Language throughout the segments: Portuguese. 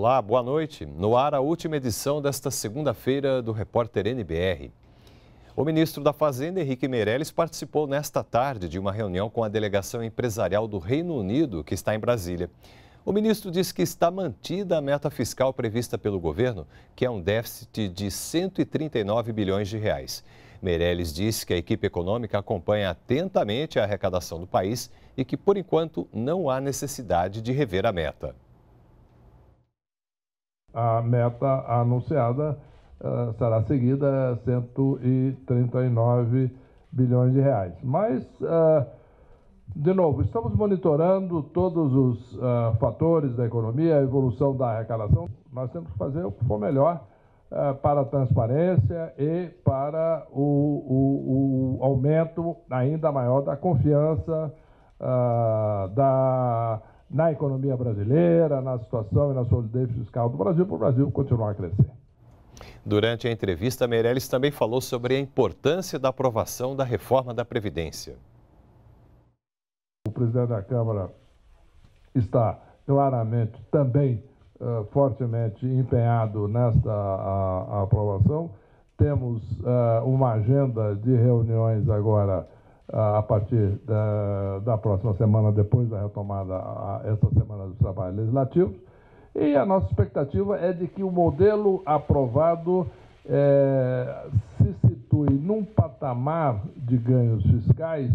Olá, boa noite. No ar, a última edição desta segunda-feira do Repórter NBR. O ministro da Fazenda, Henrique Meirelles, participou nesta tarde de uma reunião com a delegação empresarial do Reino Unido, que está em Brasília. O ministro diz que está mantida a meta fiscal prevista pelo governo, que é um déficit de 139 bilhões de reais. Meirelles disse que a equipe econômica acompanha atentamente a arrecadação do país e que, por enquanto, não há necessidade de rever a meta a meta anunciada uh, será seguida 139 é bilhões de reais. Mas, uh, de novo, estamos monitorando todos os uh, fatores da economia, a evolução da arrecadação. Nós temos que fazer o que for melhor para a transparência e para o, o, o aumento ainda maior da confiança da na economia brasileira, na situação e na solidez fiscal do Brasil, para o Brasil continuar a crescer. Durante a entrevista, Meirelles também falou sobre a importância da aprovação da reforma da Previdência. O presidente da Câmara está claramente também uh, fortemente empenhado nesta a, a aprovação. Temos uh, uma agenda de reuniões agora a partir da, da, próxima semana, depois da retomada a, esta semana dos trabalhos legislativos. E a nossa expectativa é de que o modelo aprovado é, se situe num patamar de ganhos fiscais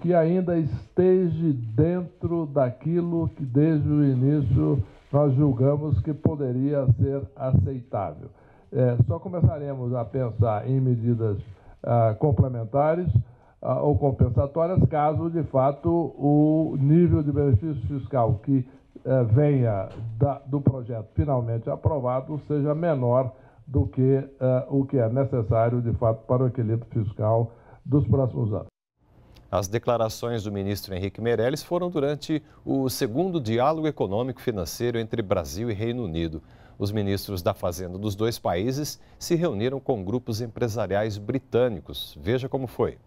que ainda esteja dentro daquilo que desde o início nós julgamos que poderia ser aceitável. É, só começaremos a pensar em medidas ah, complementares ou compensatórias, caso de fato o nível de benefício fiscal que eh, venha do projeto finalmente aprovado seja menor do que eh, o que é necessário de fato para o equilíbrio fiscal dos próximos anos. As declarações do ministro Henrique Meirelles foram durante o segundo diálogo econômico financeiro entre Brasil e Reino Unido. Os ministros da Fazenda dos dois países se reuniram com grupos empresariais britânicos. Veja como foi.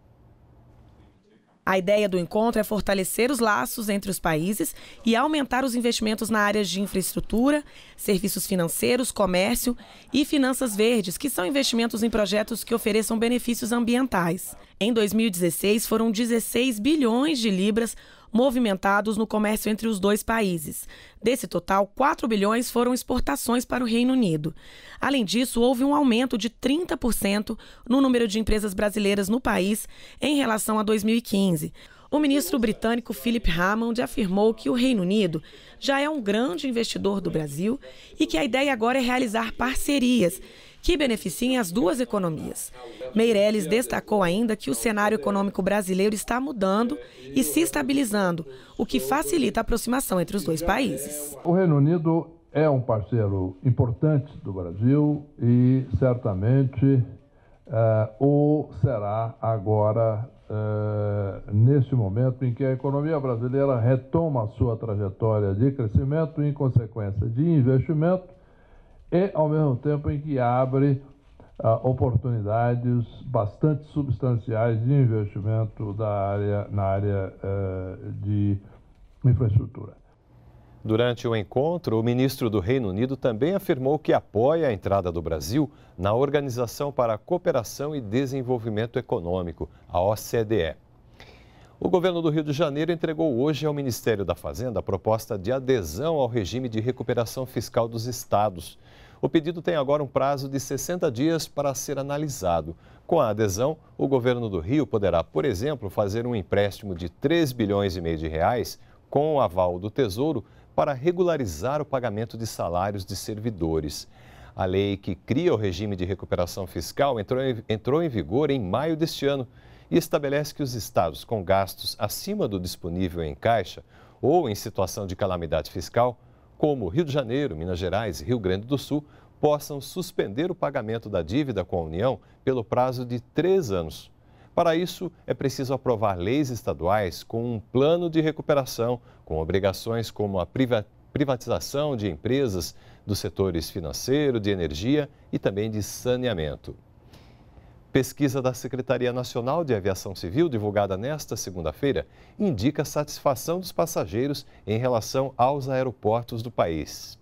A ideia do encontro é fortalecer os laços entre os países e aumentar os investimentos na áreas de infraestrutura, serviços financeiros, comércio e finanças verdes, que são investimentos em projetos que ofereçam benefícios ambientais. Em 2016, foram 16 bilhões de libras movimentados no comércio entre os dois países. Desse total, 4 bilhões foram exportações para o Reino Unido. Além disso, houve um aumento de 30% no número de empresas brasileiras no país em relação a 2015. O ministro britânico Philip Hammond afirmou que o Reino Unido já é um grande investidor do Brasil e que a ideia agora é realizar parcerias que beneficiem as duas economias. Meirelles destacou ainda que o cenário econômico brasileiro está mudando e se estabilizando, o que facilita a aproximação entre os dois países. O Reino Unido é um parceiro importante do Brasil e certamente eh, o será agora eh, neste momento em que a economia brasileira retoma a sua trajetória de crescimento e, em consequência, de investimento, e ao mesmo tempo em que abre ah, oportunidades bastante substanciais de investimento da área, na área eh, de infraestrutura. Durante o encontro, o ministro do Reino Unido também afirmou que apoia a entrada do Brasil na Organização para a Cooperação e Desenvolvimento Econômico, a OCDE. O governo do Rio de Janeiro entregou hoje ao Ministério da Fazenda a proposta de adesão ao regime de recuperação fiscal dos estados. O pedido tem agora um prazo de 60 dias para ser analisado. Com a adesão, o governo do Rio poderá, por exemplo, fazer um empréstimo de 3 bilhões e meio de reais com o aval do Tesouro para regularizar o pagamento de salários de servidores. A lei que cria o regime de recuperação fiscal entrou em, entrou em vigor em maio deste ano e estabelece que os estados com gastos acima do disponível em caixa ou em situação de calamidade fiscal, como Rio de Janeiro, Minas Gerais e Rio Grande do Sul, possam suspender o pagamento da dívida com a União pelo prazo de três anos. Para isso, é preciso aprovar leis estaduais com um plano de recuperação, com obrigações como a privatização de empresas dos setores financeiro, de energia e também de saneamento. Pesquisa da Secretaria Nacional de Aviação Civil, divulgada nesta segunda-feira, indica satisfação dos passageiros em relação aos aeroportos do país.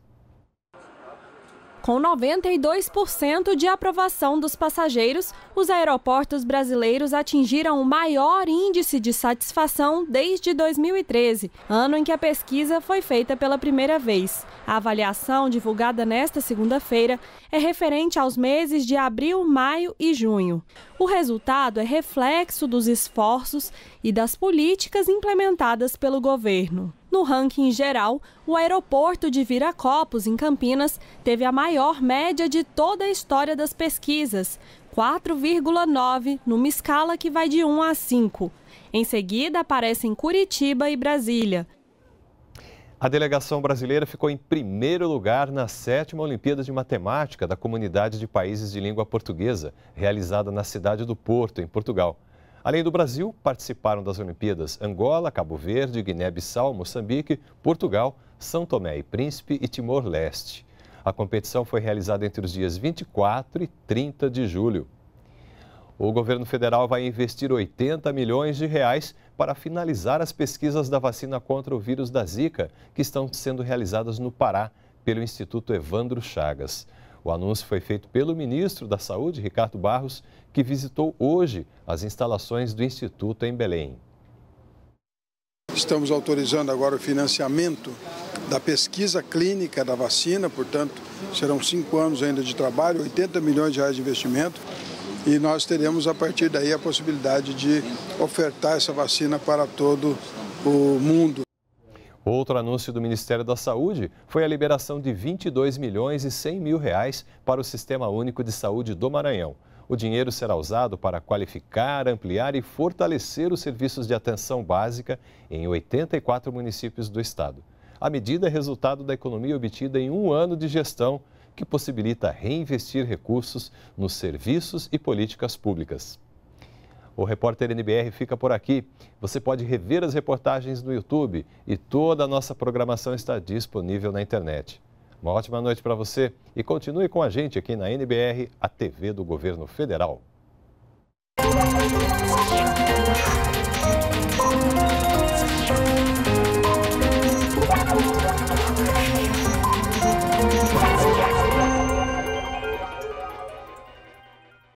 Com 92% de aprovação dos passageiros, os aeroportos brasileiros atingiram o maior índice de satisfação desde 2013, ano em que a pesquisa foi feita pela primeira vez. A avaliação, divulgada nesta segunda-feira, é referente aos meses de abril, maio e junho. O resultado é reflexo dos esforços e das políticas implementadas pelo governo. No ranking geral, o aeroporto de Viracopos, em Campinas, teve a maior média de toda a história das pesquisas, 4,9, numa escala que vai de 1 a 5. Em seguida, aparecem Curitiba e Brasília. A delegação brasileira ficou em primeiro lugar na sétima Olimpíada de Matemática da Comunidade de Países de Língua Portuguesa, realizada na cidade do Porto, em Portugal. Além do Brasil, participaram das Olimpíadas Angola, Cabo Verde, Guiné-Bissau, Moçambique, Portugal, São Tomé e Príncipe e Timor-Leste. A competição foi realizada entre os dias 24 e 30 de julho. O governo federal vai investir 80 milhões de reais para finalizar as pesquisas da vacina contra o vírus da Zika, que estão sendo realizadas no Pará pelo Instituto Evandro Chagas. O anúncio foi feito pelo ministro da Saúde, Ricardo Barros, que visitou hoje as instalações do Instituto em Belém. Estamos autorizando agora o financiamento da pesquisa clínica da vacina, portanto, serão cinco anos ainda de trabalho, 80 milhões de reais de investimento. E nós teremos a partir daí a possibilidade de ofertar essa vacina para todo o mundo. Outro anúncio do Ministério da Saúde foi a liberação de 22 milhões e 100 mil reais para o Sistema Único de Saúde do Maranhão. O dinheiro será usado para qualificar, ampliar e fortalecer os serviços de atenção básica em 84 municípios do estado. A medida é resultado da economia obtida em um ano de gestão, que possibilita reinvestir recursos nos serviços e políticas públicas. O Repórter NBR fica por aqui. Você pode rever as reportagens no YouTube e toda a nossa programação está disponível na internet. Uma ótima noite para você e continue com a gente aqui na NBR, a TV do Governo Federal. Música